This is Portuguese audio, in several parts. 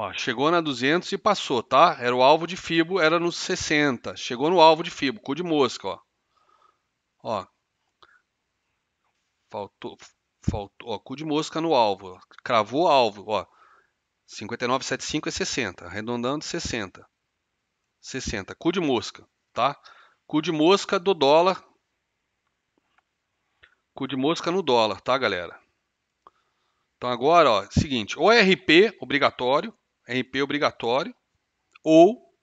Ó, chegou na 200 e passou, tá? Era o alvo de Fibo, era nos 60. Chegou no alvo de Fibo, cu de mosca, ó. Ó. Faltou, faltou, ó, cu de mosca no alvo. Ó. Cravou alvo, ó. 59,75 é 60, arredondando 60. 60, cu de mosca, tá? Cu de mosca do dólar. Cu de mosca no dólar, tá, galera? Então agora, ó, seguinte, ORP obrigatório, RP obrigatório, ou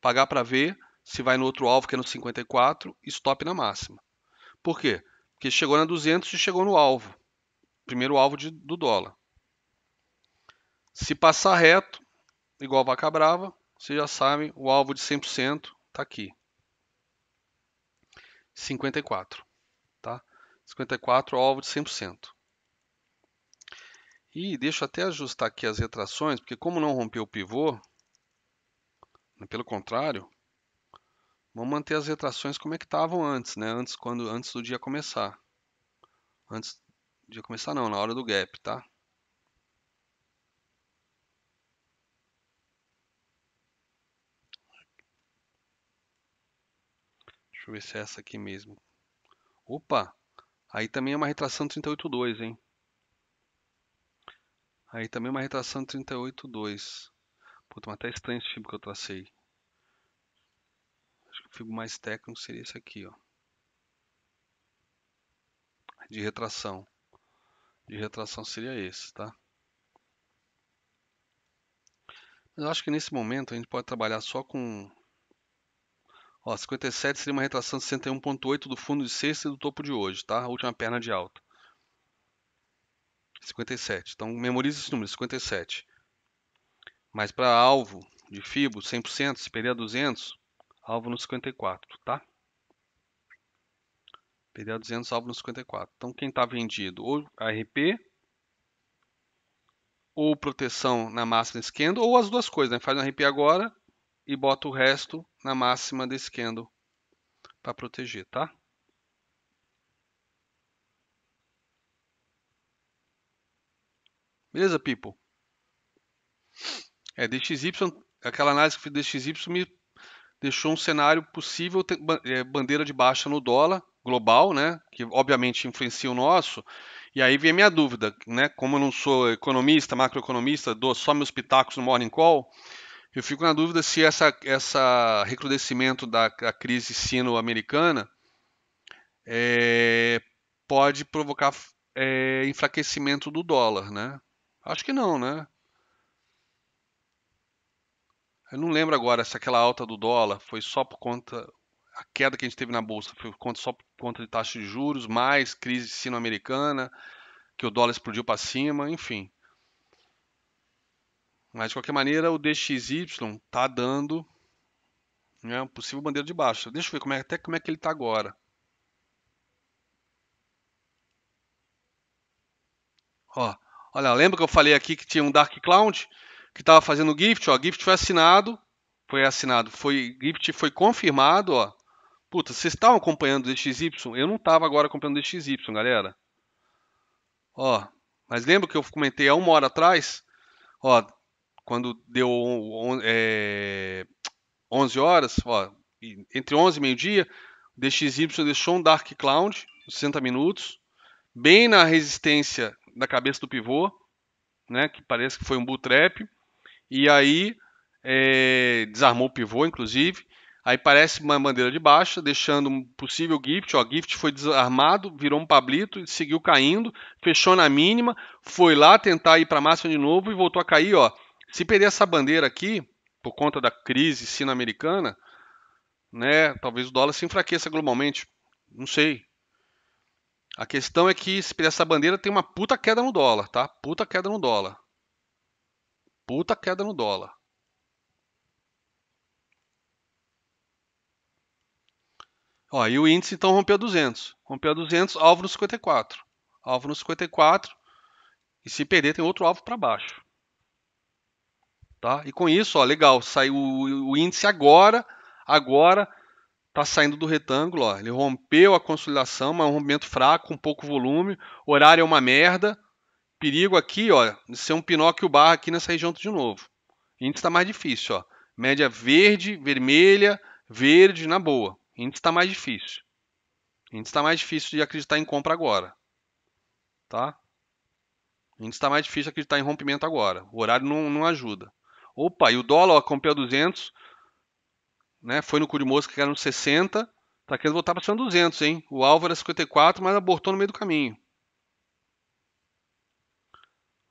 pagar para ver se vai no outro alvo que é no 54 e stop na máxima. Por quê? Porque chegou na 200 e chegou no alvo, primeiro alvo de, do dólar. Se passar reto, igual a vaca brava, você já sabe, o alvo de 100% está aqui. 54, tá? 54 alvo de 100%. E deixa eu até ajustar aqui as retrações, porque como não rompeu o pivô, né, pelo contrário, vamos manter as retrações como é que estavam antes, né? Antes, quando, antes do dia começar. Antes do dia começar não, na hora do gap, tá? Deixa eu ver se é essa aqui mesmo. Opa! Aí também é uma retração 38.2, hein? Aí também uma retração 38,2. Puta, mas até estranho esse fibo que eu tracei. Acho que o fibo mais técnico seria esse aqui, ó. De retração. De retração seria esse, tá? Mas eu acho que nesse momento a gente pode trabalhar só com... Ó, 57 seria uma retração de 61,8 do fundo de sexta e do topo de hoje, tá? A última perna de alta. 57. Então memorize esse número, 57. Mas para alvo de FIBO 100%, se perder a 200, alvo no 54, tá? Perder a 200, alvo no 54. Então quem está vendido? Ou ARP, ou proteção na máxima desse candle, ou as duas coisas, né? Faz um ARP agora e bota o resto na máxima desse candle para proteger, tá? Beleza, people? É, DXY, aquela análise que fiz DXY me deixou um cenário possível é, bandeira de baixa no dólar global, né, que obviamente influencia o nosso. E aí vem a minha dúvida, né, como eu não sou economista, macroeconomista, dou só meus pitacos no morning call, eu fico na dúvida se essa essa recrudescimento da, da crise sino-americana é, pode provocar é, enfraquecimento do dólar, né? Acho que não, né? Eu não lembro agora se aquela alta do dólar foi só por conta. A queda que a gente teve na bolsa foi só por conta de taxa de juros, mais crise sino-americana, que o dólar explodiu para cima, enfim. Mas de qualquer maneira, o DXY tá dando né, um possível bandeira de baixo. Deixa eu ver como é, até como é que ele tá agora. Ó, Olha, lembra que eu falei aqui que tinha um Dark Cloud que estava fazendo o Gift, ó. Gift foi assinado, foi assinado, foi Gift foi confirmado, ó. Puta, vocês estavam acompanhando o DXY? Eu não estava agora acompanhando o DXY, galera. Ó, mas lembra que eu comentei há uma hora atrás, ó, quando deu é, 11 horas, ó, entre 11 e meio-dia, o DXY deixou um Dark Cloud, 60 minutos, bem na resistência na cabeça do pivô, né? Que parece que foi um bull trap. E aí é, desarmou o pivô, inclusive. Aí parece uma bandeira de baixa, deixando um possível gift. O gift foi desarmado, virou um pablito e seguiu caindo, fechou na mínima, foi lá tentar ir para a máxima de novo e voltou a cair. Ó. Se perder essa bandeira aqui, por conta da crise sino-americana, né, talvez o dólar se enfraqueça globalmente. Não sei. A questão é que se essa bandeira tem uma puta queda no dólar, tá? Puta queda no dólar. Puta queda no dólar. Ó, e o índice então rompeu 200. Rompeu 200, alvo no 54. Alvo no 54. E se perder, tem outro alvo para baixo. Tá? E com isso, ó, legal, saiu o índice agora, agora está saindo do retângulo. Ó. Ele rompeu a consolidação, mas é um rompimento fraco, com pouco volume. Horário é uma merda. Perigo aqui, ó, de ser um Pinóquio barra aqui nessa região de novo. Índice está mais difícil, ó. Média verde, vermelha, verde, na boa. Índice está mais difícil. Índice está mais difícil de acreditar em compra agora. Tá? Índice está mais difícil de acreditar em rompimento agora. O horário não, não ajuda. Opa, e o dólar, ó, comprei a 200, né? Foi no cu de mosca que era no 60. Tá querendo voltar para 200, hein? O alvo era 54, mas abortou no meio do caminho.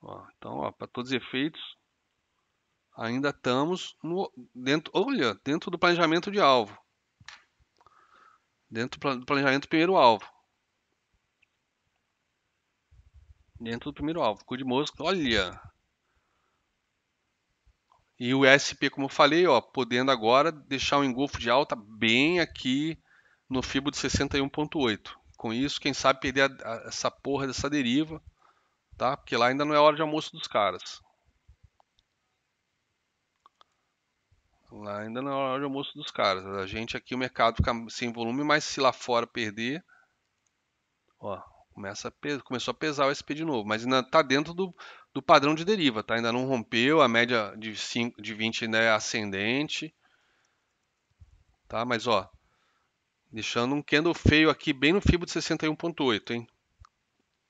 Ó, então, para todos os efeitos, ainda estamos no, dentro, olha, dentro do planejamento de alvo. Dentro do planejamento primeiro alvo. Dentro do primeiro alvo. Cu de mosca, olha, e o SP, como eu falei, ó, podendo agora deixar um engolfo de alta bem aqui no FIBO de 61.8. Com isso, quem sabe perder a, a, essa porra dessa deriva, tá? Porque lá ainda não é hora de almoço dos caras. Lá ainda não é hora de almoço dos caras. A gente aqui, o mercado fica sem volume, mas se lá fora perder, ó, começa a, começou a pesar o SP de novo. Mas ainda tá dentro do do padrão de deriva, tá? Ainda não rompeu, a média de, 5, de 20 ainda é né, ascendente. Tá? Mas ó, deixando um candle feio aqui bem no fibo de 61.8, hein?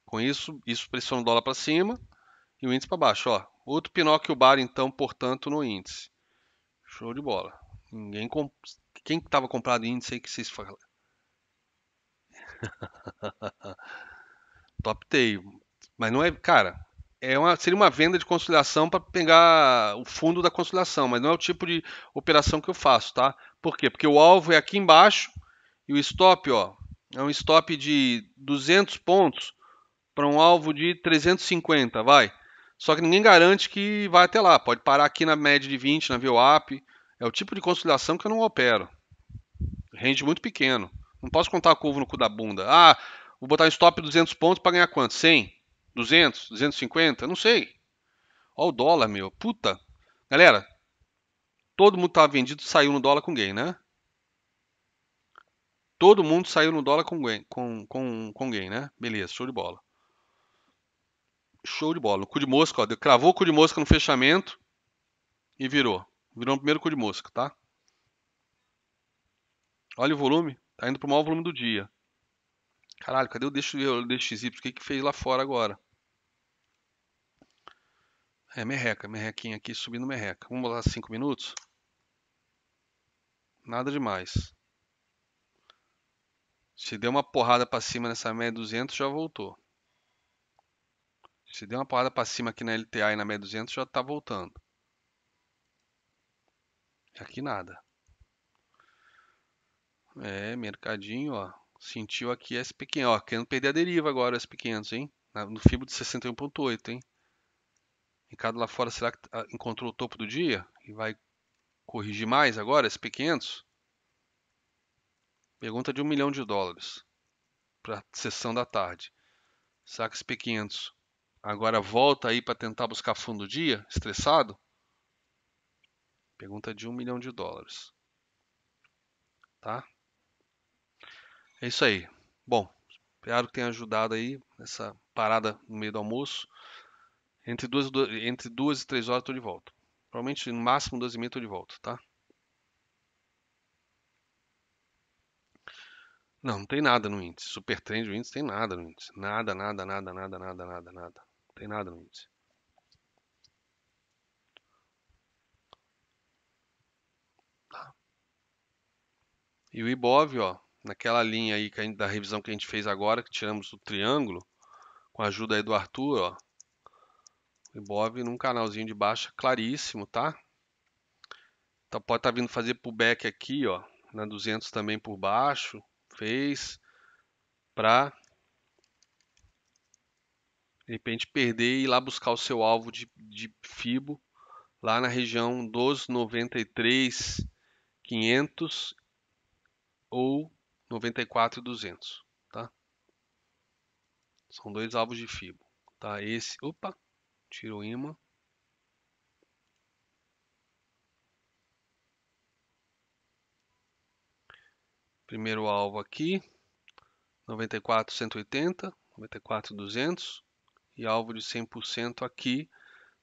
Com isso, isso pressiona o dólar para cima e o índice para baixo, ó. Outro Pinóquio Bar então, portanto, no índice. Show de bola. Ninguém comp... quem estava comprado índice aí que vocês falaram? Top tail. Mas não é, cara, é uma, seria uma venda de consolidação para pegar o fundo da consolidação, mas não é o tipo de operação que eu faço, tá? Por quê? Porque o alvo é aqui embaixo e o stop, ó, é um stop de 200 pontos para um alvo de 350, vai. Só que ninguém garante que vai até lá. Pode parar aqui na média de 20, na VWAP. É o tipo de consolidação que eu não opero. Rende muito pequeno. Não posso contar a curva no cu da bunda. Ah, vou botar um stop 200 pontos para ganhar quanto? 100? 200, 250, não sei. Ó o dólar, meu. Puta. Galera, todo mundo tava vendido, saiu no dólar com gain, né? Todo mundo saiu no dólar com gain, com, com, com gain né? Beleza, show de bola. Show de bola. O cu de mosca, ó, cravou o cu de mosca no fechamento e virou. Virou o primeiro cu de mosca, tá? Olha o volume. Tá indo pro maior volume do dia. Caralho, cadê o DXY? O DXY? O que que fez lá fora agora? É merreca, merrequinha aqui subindo merreca. Vamos lá 5 minutos? Nada demais. Se deu uma porrada para cima nessa média 200, já voltou. Se deu uma porrada para cima aqui na LTA e na média 200, já está voltando. Aqui nada. É, mercadinho, ó. Sentiu aqui S pequeno, ó. Querendo perder a deriva agora, sp 500 hein? No FIBO de 61.8, hein? Mercado lá fora, será que tá, encontrou o topo do dia? E vai corrigir mais agora, SP500? Pergunta de um milhão de dólares para a sessão da tarde. Será que SP500 agora volta aí para tentar buscar fundo do dia, estressado? Pergunta de um milhão de dólares. Tá? É isso aí. Bom, espero que tenha ajudado aí nessa parada no meio do almoço. Entre duas, entre duas e três horas eu estou de volta. Provavelmente no máximo duas e meia estou de volta, tá? Não, não tem nada no índice. Super trend do índice tem nada no índice. Nada, nada, nada, nada, nada, nada, nada. Não tem nada no índice. Tá. E o Ibov, ó, naquela linha aí gente, da revisão que a gente fez agora, que tiramos o triângulo, com a ajuda aí do Arthur, ó, Ibov num canalzinho de baixa claríssimo, tá? Então pode estar tá vindo fazer pullback aqui, ó, na 200 também por baixo, fez para de repente perder e ir lá buscar o seu alvo de, de fibo lá na região dos 93,500 ou 94,200, tá? São dois alvos de fibo, tá? Esse, opa, Tiro o imã. Primeiro alvo aqui, 94, 180, 94, 200 e alvo de 100% aqui,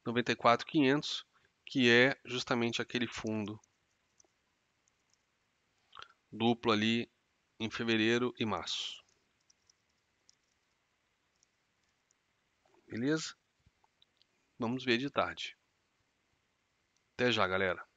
94, 500, que é justamente aquele fundo duplo ali em fevereiro e março. Beleza? Vamos ver de tarde. Até já, galera.